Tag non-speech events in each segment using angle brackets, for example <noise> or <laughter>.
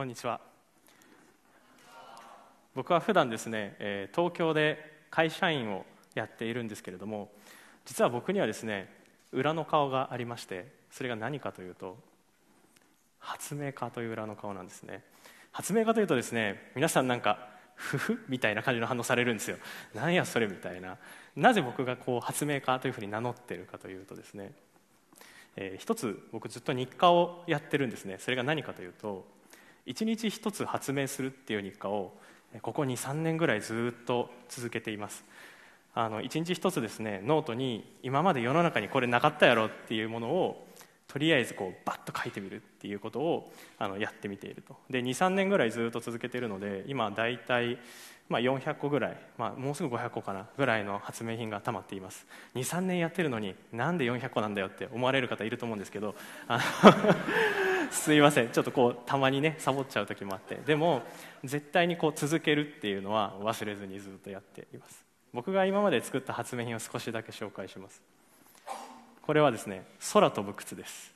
こんにちは僕は普段ですね、え東京で会社員をやっているんですけれども実は僕にはですね裏の顔がありましてそれが何かというと発明家という裏の顔なんですね発明家というとですね皆さんなんかふふみたいな感じの反応されるんですよなんやそれみたいななぜ僕がこう発明家というふうに名乗ってるかというとですね、えー、一つ僕ずっと日課をやってるんですねそれが何かというと一日一つ発明するっていう日課をここ23年ぐらいずっと続けていますあの一日一つですねノートに今まで世の中にこれなかったやろっていうものをとりあえずこうバッと書いてみるっていうことをあのやってみているとで23年ぐらいずっと続けているので今大体まあ400個ぐらい、まあ、もうすぐ500個かなぐらいの発明品がたまっています23年やってるのになんで400個なんだよって思われる方いると思うんですけどあの <laughs> すいませんちょっとこうたまにねサボっちゃう時もあってでも絶対にこう続けるっていうのは忘れずにずっとやっています僕が今まで作った発明品を少しだけ紹介しますこれはですね空飛ぶ靴です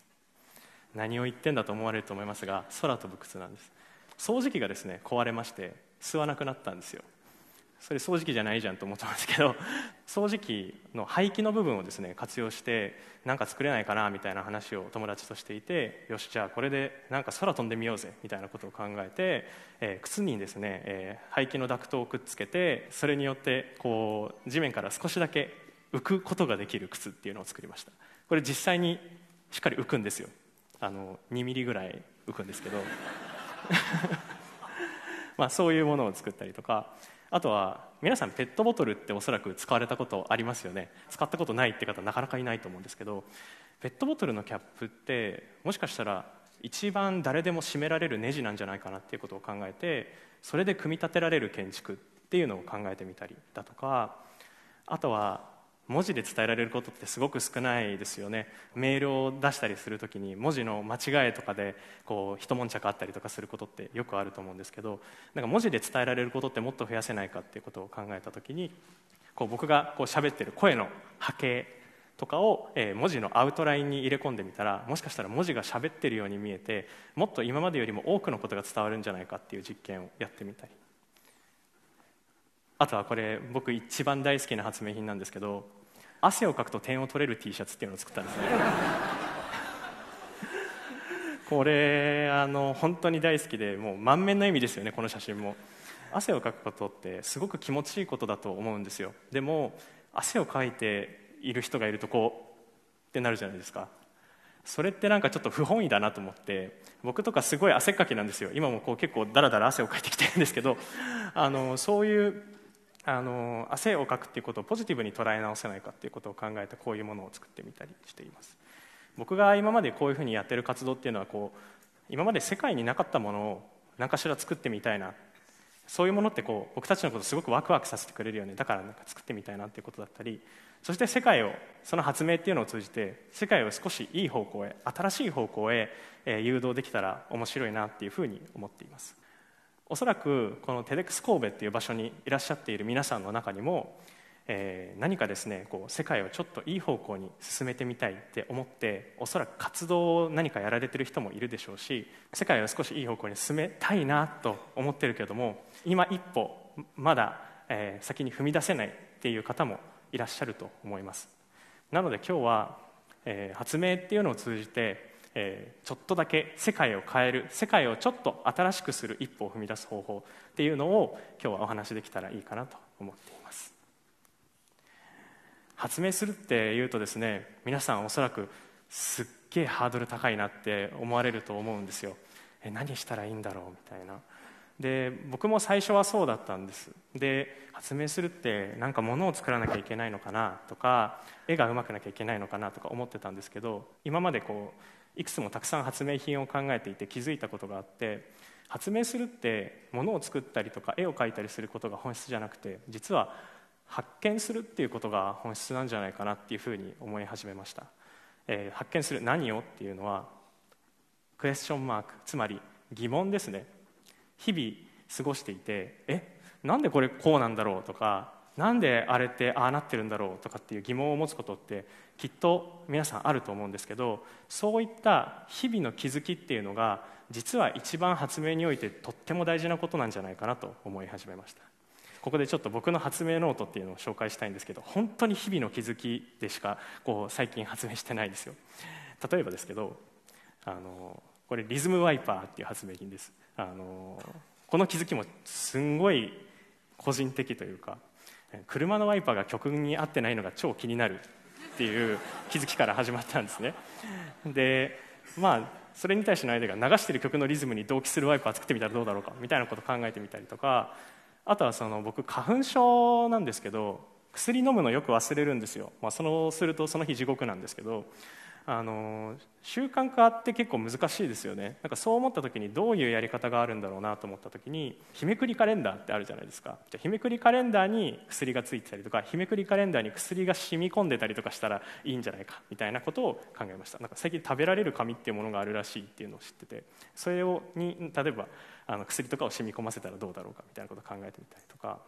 何を言ってんだと思われると思いますが空飛ぶ靴なんです掃除機がですね壊れまして吸わなくなったんですよそれ掃除機じゃないじゃんと思ったんですけど <laughs> 掃除機の排気の部分をですね活用して何か作れないかなみたいな話を友達としていてよしじゃあこれでなんか空飛んでみようぜみたいなことを考えて、え靴にですね、え排気のダクトをくっつけてそれによってこう地面から少しだけ浮くことができる靴っていうのを作りましたこれ実際にしっかり浮くんですよあの2ミリぐらい浮くんですけど <laughs> まあそういうものを作ったりとかあとは皆さんペットボトルっておそらく使われたことありますよね使ったことないって方なかなかいないと思うんですけどペットボトルのキャップってもしかしたら一番誰でも締められるネジなんじゃないかなっていうことを考えてそれで組み立てられる建築っていうのを考えてみたりだとかあとは文字で伝えられることってすごく少ないですよねメールを出したりするときに文字の間違いとかでこう一悶着あったりとかすることってよくあると思うんですけどなんか文字で伝えられることってもっと増やせないかっていうことを考えたときにこう僕がこう喋ってる声の波形とかを、え文字のアウトラインに入れ込んでみたらもしかしたら文字が喋ってるように見えてもっと今までよりも多くのことが伝わるんじゃないかっていう実験をやってみたりあとはこれ僕一番大好きな発明品なんですけど汗をかくと点を取れる T シャツっていうのを作ったんですね <laughs> これあの本当に大好きでもう満面の笑みですよねこの写真も汗をかくことってすごく気持ちいいことだと思うんですよでも汗をかいている人がいるとこうってなるじゃないですかそれってなんかちょっと不本意だなと思って僕とかすごい汗っかきなんですよ今もこう結構だらだら汗をかいてきてるんですけどあのそういうあの汗をかくっていうことをポジティブに捉え直せないかっていうことを考えてこういうものを作ってみたりしています僕が今までこういうふうにやってる活動っていうのはこう今まで世界になかったものを何かしら作ってみたいなそういうものってこう僕たちのことすごくワクワクさせてくれるよねだからなんか作ってみたいなっていうことだったりそして世界をその発明っていうのを通じて世界を少しいい方向へ新しい方向へ誘導できたら面白いなっていうふうに思っていますおそらくこのテレックス神戸っていう場所にいらっしゃっている皆さんの中にも、えー、何かですねこう世界をちょっといい方向に進めてみたいって思っておそらく活動を何かやられてる人もいるでしょうし世界を少しいい方向に進めたいなと思ってるけども今一歩まだ、えー、先に踏み出せないっていう方もいらっしゃると思いますなので今日は、えー、発明っていうのを通じてえー、ちょっとだけ世界を変える世界をちょっと新しくする一歩を踏み出す方法っていうのを今日はお話できたらいいかなと思っています発明するっていうとですね皆さんおそらくすっげえハードル高いなって思われると思うんですよえ何したらいいんだろうみたいなで僕も最初はそうだったんですで発明するってなんか物を作らなきゃいけないのかなとか絵がうまくなきゃいけないのかなとか思ってたんですけど今までこういくつもたくさん発明品を考えていて気づいたことがあって発明するって物を作ったりとか絵を描いたりすることが本質じゃなくて実は発見するっていうことが本質なんじゃないかなっていうふうに思い始めました、えー、発見する何をっていうのはクエスチョンマークつまり疑問ですね日々過ごしていてえなんでこれこうなんだろうとかなんであれってああなってるんだろうとかっていう疑問を持つことってきっと皆さんあると思うんですけどそういった日々の気づきっていうのが実は一番発明においてとっても大事なことなんじゃないかなと思い始めましたここでちょっと僕の発明ノートっていうのを紹介したいんですけど本当に日々の気づきでしかこう最近発明してないですよ例えばですけどあのこれリズムワイパーっていう発明品ですあのこの気づきもすんごい個人的というか車のワイパーが曲に合ってないのが超気になるっていう気づきから始まったんですねでまあそれに対してのアイデアが流してる曲のリズムに同期するワイパー作ってみたらどうだろうかみたいなこと考えてみたりとかあとはその僕花粉症なんですけど薬飲むのよく忘れるんですよ、まあ、そのするとその日地獄なんですけどあの習慣化って結構難しいですよねなんかそう思った時にどういうやり方があるんだろうなと思った時に日めくりカレンダーってあるじゃないですかじゃ日めくりカレンダーに薬がついてたりとか日めくりカレンダーに薬が染み込んでたりとかしたらいいんじゃないかみたいなことを考えましたなんか最近食べられる紙っていうものがあるらしいっていうのを知っててそれをに例えばあの薬とかを染み込ませたらどうだろうかみたいなことを考えてみたりとか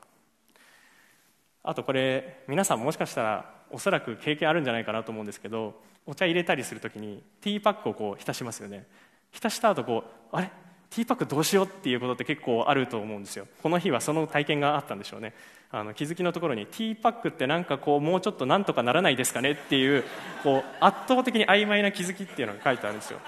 あとこれ皆さんもしかしたらおそらく経験あるんじゃないかなと思うんですけどお茶入れたりするときにティーパックをこう浸しますよね浸した後こうあれティーパックどうしようっていうことって結構あると思うんですよこの日はその体験があったんでしょうねあの気づきのところにティーパックってなんかこうもうちょっとなんとかならないですかねっていうこう圧倒的に曖昧な気づきっていうのが書いてあるんですよ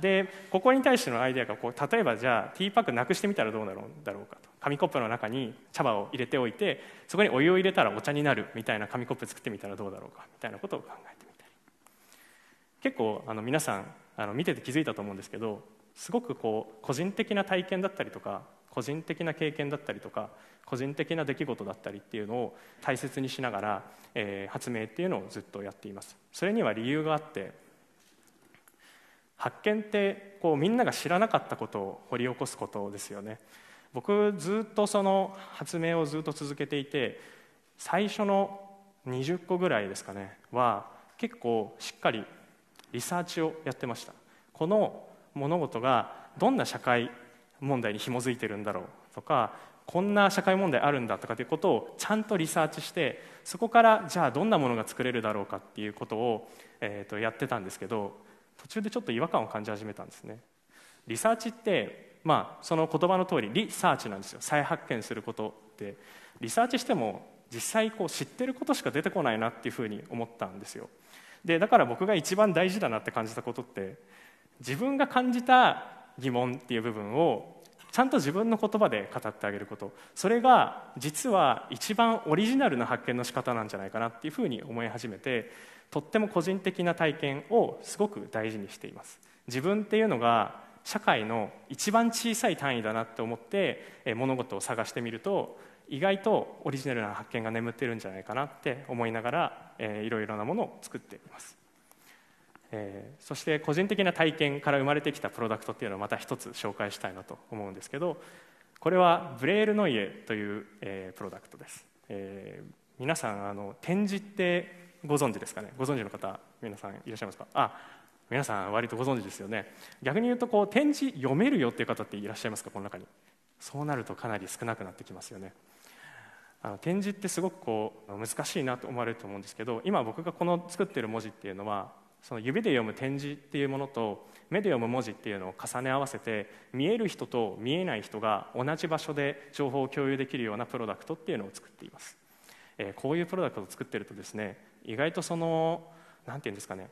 でここに対してのアイデアがこう例えばじゃあティーパックなくしてみたらどうなるんだろうかと紙コップの中に茶葉を入れておいてそこにお湯を入れたらお茶になるみたいな紙コップ作ってみたらどうだろうかみたいなことを考えて結構あの皆さんあの見てて気づいたと思うんですけどすごくこう個人的な体験だったりとか個人的な経験だったりとか個人的な出来事だったりっていうのを大切にしながら、えー、発明っていうのをずっとやっていますそれには理由があって発見ってこうみんなが知らなかったことを掘り起こすことですよね僕ずっとその発明をずっと続けていて最初の20個ぐらいですかねは結構しっかりリサーチをやってましたこの物事がどんな社会問題に紐づいてるんだろうとかこんな社会問題あるんだとかということをちゃんとリサーチしてそこからじゃあどんなものが作れるだろうかっていうことを、えー、とやってたんですけど途中でちょっと違和感を感じ始めたんですねリサーチってまあその言葉の通りリサーチなんですよ再発見することってリサーチしても実際こう知ってることしか出てこないなっていうふうに思ったんですよでだから僕が一番大事だなって感じたことって自分が感じた疑問っていう部分をちゃんと自分の言葉で語ってあげることそれが実は一番オリジナルな発見の仕方なんじゃないかなっていうふうに思い始めてとっても個人的な体験をすごく大事にしています自分っていうのが社会の一番小さい単位だなって思って物事を探してみると意外とオリジナルな発見が眠ってるんじゃないかなって思いながら、えー、いろいろなものを作っています、えー、そして個人的な体験から生まれてきたプロダクトっていうのをまた一つ紹介したいなと思うんですけどこれはブレールノイエという、えー、プロダクトです、えー、皆さんあの展示ってご存知ですかねご存知の方皆さんいらっしゃいますかあ皆さん割とご存知ですよね逆に言うとこう展示読めるよっていう方っていらっしゃいますかこの中にそうなるとかなり少なくなってきますよねあの点字ってすごくこう難しいなと思われると思うんですけど今僕がこの作ってる文字っていうのはその指で読む点字っていうものと目で読む文字っていうのを重ね合わせて見える人と見えない人が同じ場所で情報を共有できるようなプロダクトっていうのを作っています、えー、こういうプロダクトを作ってるとですね意外とその何て言うんですかね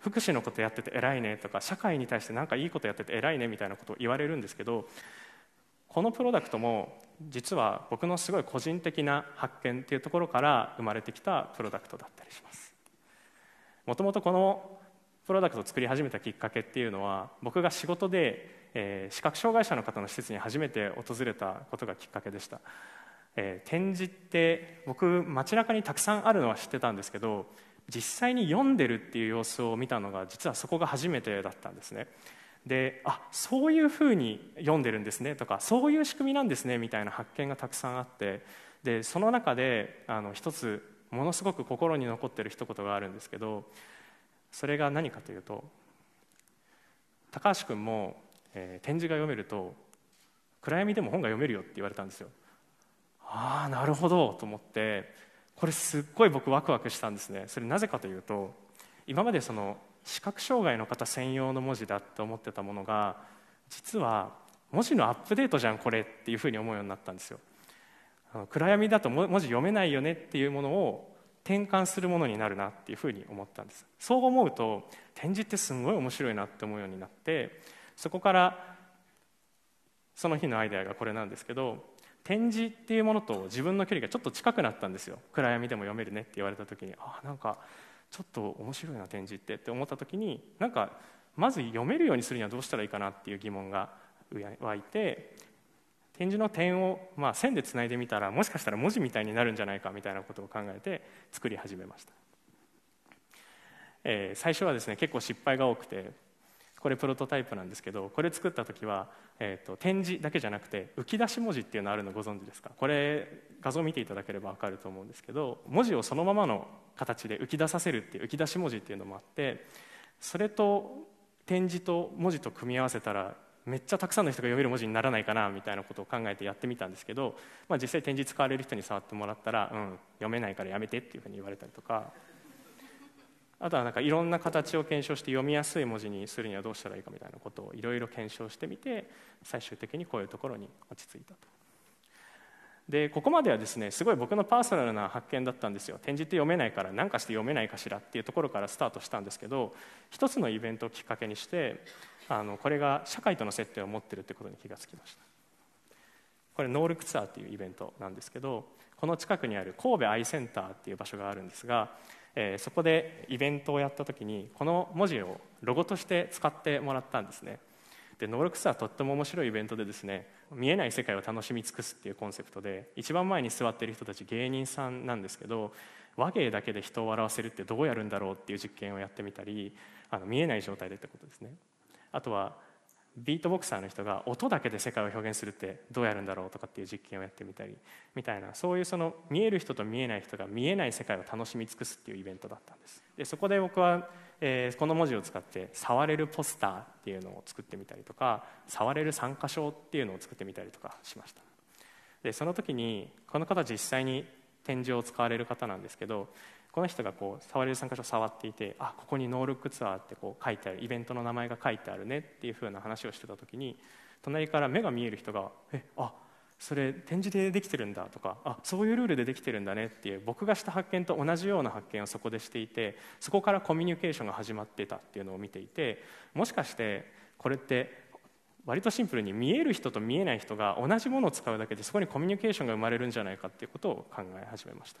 福祉のことやってて偉いねとか社会に対して何かいいことやってて偉いねみたいなことを言われるんですけどこのプロダクトも実は僕のすごい個人的な発見っていうところから生まれてきたプロダクトだったりしますもともとこのプロダクトを作り始めたきっかけっていうのは僕が仕事で、えー、視覚障害者の方の施設に初めて訪れたことがきっかけでした、えー、展示って僕街中にたくさんあるのは知ってたんですけど実際に読んでるっていう様子を見たのが実はそこが初めてだったんですねであそういうふうに読んでるんですねとかそういう仕組みなんですねみたいな発見がたくさんあってでその中であの一つものすごく心に残ってる一言があるんですけどそれが何かというと高橋君も、えー、展示が読めると暗闇でも本が読めるよって言われたんですよ。ああなるほどと思ってこれすっごい僕ワクワクしたんですねそれなぜかというと今までその視覚障害の方専用の文字だって思ってたものが実は文字のアップデートじゃんこれっていうふうに思うようになったんですよ暗闇だと文字読めないよねっていうものを転換するものになるなっていうふうに思ったんですそう思うと展示ってすごい面白いなって思うようになってそこからその日のアイデアがこれなんですけど展示っていうものと自分の距離がちょっと近くなったんですよ暗闇でも読めるねって言われた時にあなんかちょっと面白いな展示ってって思った時になんかまず読めるようにするにはどうしたらいいかなっていう疑問が湧いて展示の点を、まあ、線でつないでみたらもしかしたら文字みたいになるんじゃないかみたいなことを考えて作り始めました、えー、最初はですね結構失敗が多くてこれプロトタイプなんですけどこれ作った時は、えーと、展示だけじゃなくて浮き出し文字っていうのあるのご存知ですかこれ画像見ていただければ分かると思うんですけど文字をそのままの形で浮き出させるっていう浮き出し文字っていうのもあってそれと点字と文字と組み合わせたらめっちゃたくさんの人が読める文字にならないかなみたいなことを考えてやってみたんですけど、まあ、実際展示使われる人に触ってもらったら、うん、読めないからやめてっていうふうに言われたりとかあとはなんかいろんな形を検証して読みやすい文字にするにはどうしたらいいかみたいなことをいろいろ検証してみて最終的にこういうところに落ち着いたと。でここまではですねすごい僕のパーソナルな発見だったんですよ展示って読めないから何かして読めないかしらっていうところからスタートしたんですけど一つのイベントをきっかけにしてあのこれが社会との接点を持ってるってことに気がつきましたこれノールクツアーっていうイベントなんですけどこの近くにある神戸アイセンターっていう場所があるんですが、えー、そこでイベントをやった時にこの文字をロゴとして使ってもらったんですねで能力ルはとっても面白いイベントでですね見えない世界を楽しみ尽くすっていうコンセプトで一番前に座ってる人たち芸人さんなんですけど和芸だけで人を笑わせるってどうやるんだろうっていう実験をやってみたりあの見えない状態でってことですねあとはビートボクサーの人が音だけで世界を表現するってどうやるんだろうとかっていう実験をやってみたりみたいなそういうその見える人と見えない人が見えない世界を楽しみ尽くすっていうイベントだったんですでそこで僕はえこの文字を使って触れるポスターっていうのを作ってみたりとか触れる参加賞っていうのを作ってみたりとかしましたでその時にこの方実際に展示を使われる方なんですけどこの人がこう触れる参加賞を触っていてあここにノールックツアーってこう書いてあるイベントの名前が書いてあるねっていうふうな話をしてた時に隣から目が見える人が「えあっそれ展示でできてるんだとかあそういうルールでできてるんだねっていう僕がした発見と同じような発見をそこでしていてそこからコミュニケーションが始まってたっていうのを見ていてもしかしてこれって割とシンプルに見える人と見えない人が同じものを使うだけでそこにコミュニケーションが生まれるんじゃないかっていうことを考え始めました。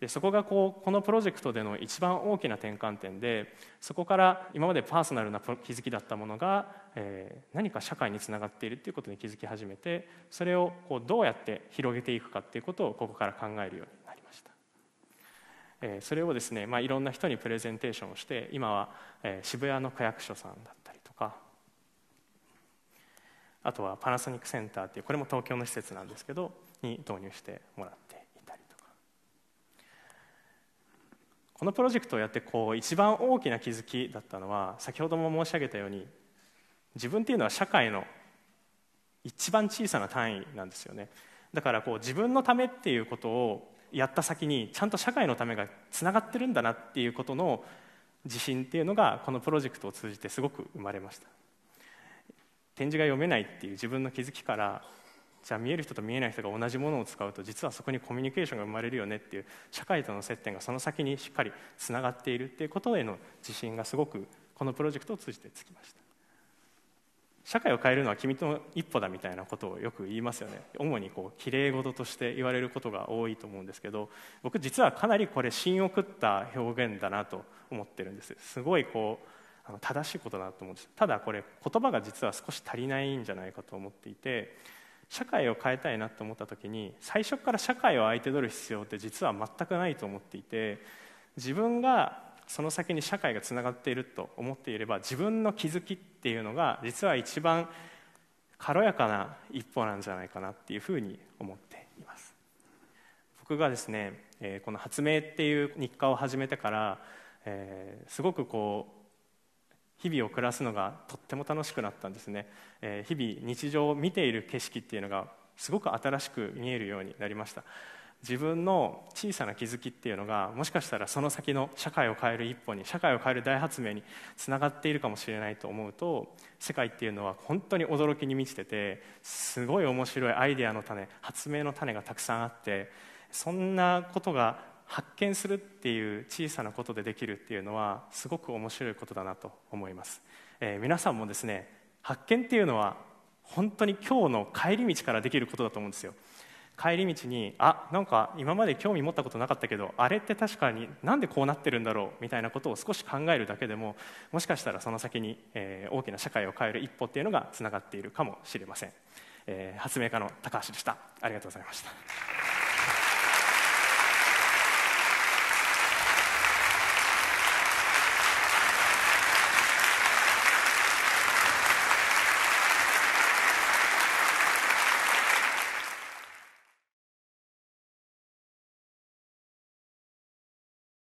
でそこがこうこのプロジェクトでの一番大きな転換点でそこから今までパーソナルな気づきだったものが、えー、何か社会につながっているっていうことに気づき始めてそれをこうどうやって広げていくかっていうことをここから考えるようになりました。えー、それをですね、まあ、いろんな人にプレゼンテーションをして今は、えー、渋谷の区役所さんだったりとかあとはパナソニックセンターっていうこれも東京の施設なんですけどに導入してもらって。このプロジェクトをやってこう一番大きな気づきだったのは先ほども申し上げたように自分っていうのは社会の一番小さな単位なんですよねだからこう自分のためっていうことをやった先にちゃんと社会のためがつながってるんだなっていうことの自信っていうのがこのプロジェクトを通じてすごく生まれました展示が読めないっていう自分の気づきからじゃあ見える人と見えない人が同じものを使うと実はそこにコミュニケーションが生まれるよねっていう社会との接点がその先にしっかりつながっているっていうことへの自信がすごくこのプロジェクトを通じてつきました社会を変えるのは君の一歩だみたいなことをよく言いますよね主にこうきれい事として言われることが多いと思うんですけど僕実はかなりこれ芯を食った表現だなと思ってるんですすごいこうあの正しいことだと思うんですただこれ言葉が実は少し足りないんじゃないかと思っていて社会を変えたいなと思った時に最初から社会を相手取る必要って実は全くないと思っていて自分がその先に社会がつながっていると思っていれば自分の気づきっていうのが実は一番軽やかな一歩なんじゃないかなっていうふうに思っています僕がですねこの「発明」っていう日課を始めてからすごくこう日々を暮らすのがとっても楽しくなったんですね、えー、日々日常を見ている景色っていうのがすごく新しく見えるようになりました自分の小さな気づきっていうのがもしかしたらその先の社会を変える一歩に社会を変える大発明につながっているかもしれないと思うと世界っていうのは本当に驚きに満ちててすごい面白いアイデアの種発明の種がたくさんあってそんなことが発見するっていう小さなことでできるっていうのはすごく面白いことだなと思います、えー、皆さんもですね発見っていうのは本当に今日の帰り道からできることだと思うんですよ帰り道にあなんか今まで興味持ったことなかったけどあれって確かになんでこうなってるんだろうみたいなことを少し考えるだけでももしかしたらその先に、えー、大きな社会を変える一歩っていうのがつながっているかもしれません、えー、発明家の高橋でしたありがとうございました